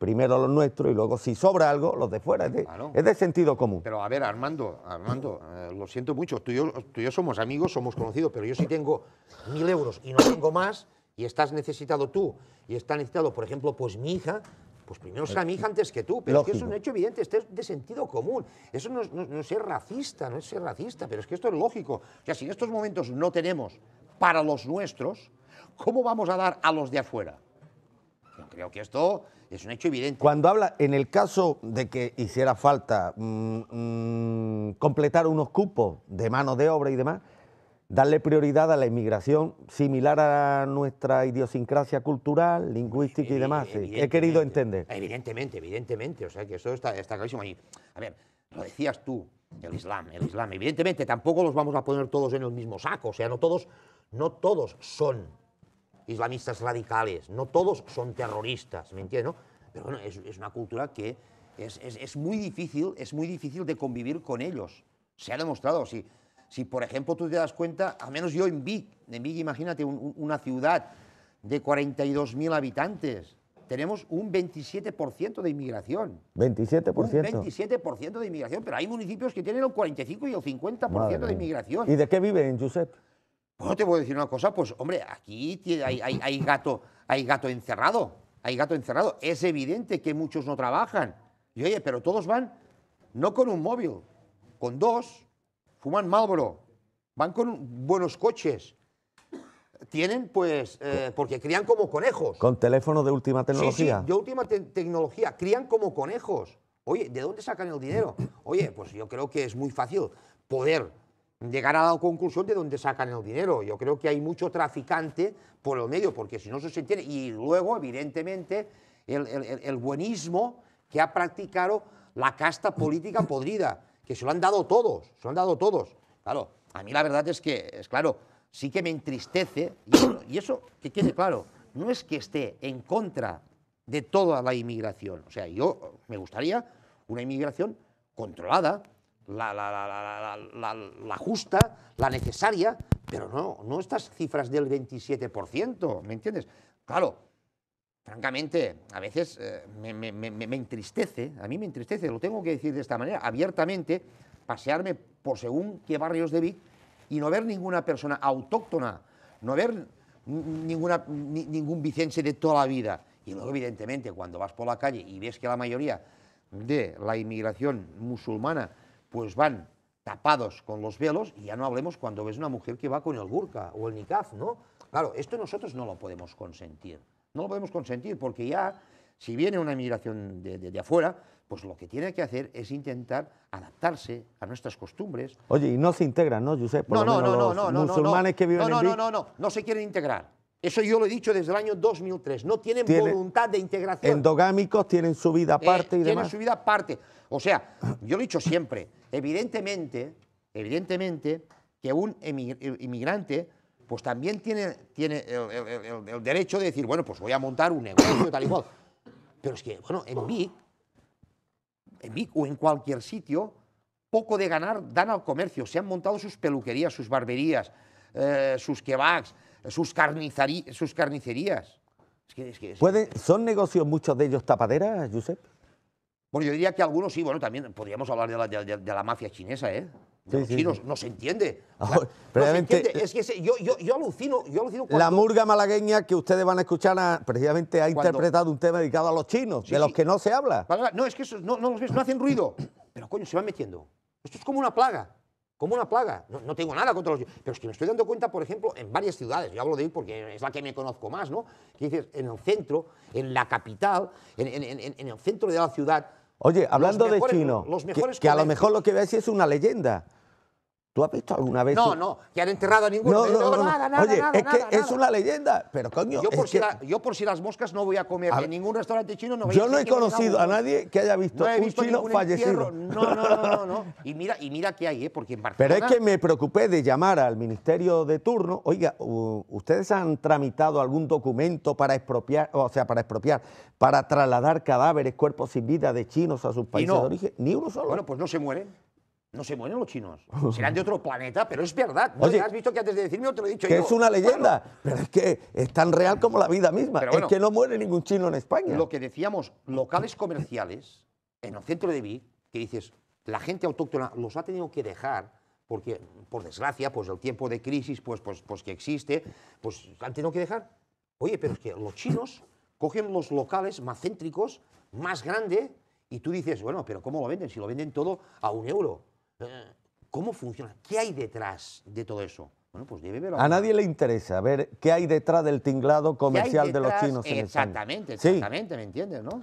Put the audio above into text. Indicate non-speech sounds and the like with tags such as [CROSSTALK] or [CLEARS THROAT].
primero los nuestros y luego si sobra algo, los de fuera. Es de, sentido común. Pero a ver, Armando, Armando, eh, lo siento mucho, tú y, yo, tú yo somos amigos, somos conocidos, pero yo si tengo mil euros y no tengo más y estás necesitado tú y está necesitado, por ejemplo, pues mi hija, pues primero será mi hija antes que tú, pero es que es un hecho evidente, esto es de sentido común, eso no, es ser racista, no es ser racista, pero es que esto es lógico. O sea, si en estos momentos no tenemos para los nuestros, ¿cómo vamos a dar a los de afuera? Yo creo que esto es un hecho evidente. Cuando habla, en el caso de que hiciera falta mm, mm, completar unos cupos de mano de obra y demás, darle prioridad a la inmigración similar a nuestra idiosincrasia cultural, lingüística y demás. He querido entender. Evidentemente, evidentemente. O sea que eso está, clarísimo. Y, a ver, lo decías tú, el Islam, el Islam. Evidentemente, tampoco los vamos a poner todos en el mismo saco. O sea, no todos, no todos son islamistas radicales, no todos son terroristas, ¿me entiendes? Pero bueno, es, una cultura que es, muy difícil, es muy difícil de convivir con ellos. Se ha demostrado, si, si por ejemplo tú te das cuenta, al menos yo en Vic, en Vic imagínate una ciudad de 42.000 habitantes, tenemos un 27% de inmigración. ¿27%? Un 27% de inmigración, pero hay municipios que tienen el 45 y el 50% de inmigración. ¿Y de qué viven, Giuseppe? Bueno, te voy a decir una cosa, pues hombre, aquí hay, hay, gato, hay gato encerrado, hay gato encerrado. Es evidente que muchos no trabajan. Y oye, pero todos van no con un móvil, con dos, fuman Marlboro, van con buenos coches, tienen, pues, eh, porque crían como conejos. Con teléfono de última tecnología. Sí, de última tecnología, crían como conejos. Oye, ¿de dónde sacan el dinero? Oye, pues yo creo que es muy fácil poder llegar a la conclusión de dónde sacan el dinero. Yo creo que hay mucho traficante por lo medio, porque si no se entiende. Y luego, evidentemente, el, buenismo que ha practicado la casta política podrida, que se lo han dado todos, se lo han dado todos. Claro, a mí la verdad es que, es claro, sí que me entristece, y y eso que quede claro, no es que esté en contra de toda la inmigración. O sea, yo me gustaría una inmigración controlada, la, justa, la necesaria, pero no, no estas cifras del 27%, ¿me entiendes? Claro, francamente, a veces eh, me, entristece, a mí me entristece, lo tengo que decir de esta manera, abiertamente, pasearme por según qué barrios de Vic y no ver ninguna persona autóctona, no ver ningún vicense de toda la vida. Y luego, evidentemente, cuando vas por la calle y ves que la mayoría de la inmigración musulmana pues van tapados con los velos, y ya no hablemos cuando ves una mujer que va con el burka o el niqab, ¿no? Claro, esto nosotros no lo podemos consentir, no lo podemos consentir porque ya, si viene una inmigración de, afuera, pues lo que tiene que hacer es intentar adaptarse a nuestras costumbres. Oye, y no se integran, ¿no, Josep? no, no, no, no, no, musulmanes que viven no, no, no, no, no, no, no se quieren integrar. Eso yo lo he dicho desde el año 2003. No tienen voluntad de integración. Endogámicos tienen su vida eh, aparte y demás. Tienen su vida aparte. O sea, yo lo he dicho siempre. Evidentemente, evidentemente que un inmigrante pues también tiene, tiene el, derecho de decir, bueno, pues voy a montar un negocio tal y cual. Pero es que, bueno, en Vic, en Vic o en cualquier sitio, poco de ganar dan al comercio. Se han montado sus peluquerías, sus barberías, eh, sus kebabs, sus, carnicerías. ¿Son negocios muchos de ellos tapaderas, Josep? Bueno, yo diría que algunos sí, bueno, también podríamos hablar de la, mafia chinesa, ¿eh? De los chinos, no se entiende. Ah, no se entiende. Es que yo, yo, yo, alucino, yo La murga malagueña que ustedes van a escuchar precisamente ha interpretado un tema dedicado a los chinos, de los que no se habla. No, es que no, no hacen ruido, [CLEARS THROAT] pero coño, se van metiendo. Esto es como una plaga como una plaga. No, tengo nada contra los... Pero es que me estoy dando cuenta, por ejemplo, en varias ciudades, yo hablo de ahí porque es la que me conozco más, ¿no? Que dices, en el centro, en la capital, en, en, en, el centro de la ciudad... Oye, hablando de chino, que, a lo mejor lo que veis es una leyenda. ¿Tú has visto alguna vez? No, no, que han enterrado a ninguno. No, eh, nada, nada, es que es una leyenda, pero coño. Yo por, si, las moscas no voy a comer en ningún restaurante chino. No voy yo no he conocido a nadie que haya visto un chino fallecido. No, no, no, no, [LAUGHS] Y mira, y mira que hay, ¿eh? porque en Barcelona. Pero es que me preocupé de llamar al ministerio de turno. Oiga, ustedes han tramitado algún documento para expropiar, o sea, para expropiar, para trasladar cadáveres, cuerpos sin vida de chinos a sus países de origen. Ni uno solo. Bueno, pues no se mueren. No se mueren los chinos. [LAUGHS] Serán de otro planeta, pero es verdad. has visto que antes de decirme te lo he dicho que es una leyenda, pero es que es tan real como la vida misma. es que no muere ningún chino en España. Lo que decíamos, locales comerciales en el centro de Vic, que dices, la gente autóctona los ha tenido que dejar porque, por desgracia, pues el tiempo de crisis pues, pues, pues que existe, pues han tenido que dejar. Oye, pero es que los chinos cogen los locales más céntricos, más grande, y tú dices, bueno, pero ¿cómo lo venden? Si lo venden todo a un euro. ¿Cómo funciona? ¿Qué hay detrás de todo eso? Bueno, pues debe A nadie le interesa ver qué hay detrás del tinglado comercial de los chinos. exactamente, exactamente, ¿me entiendes? ¿no?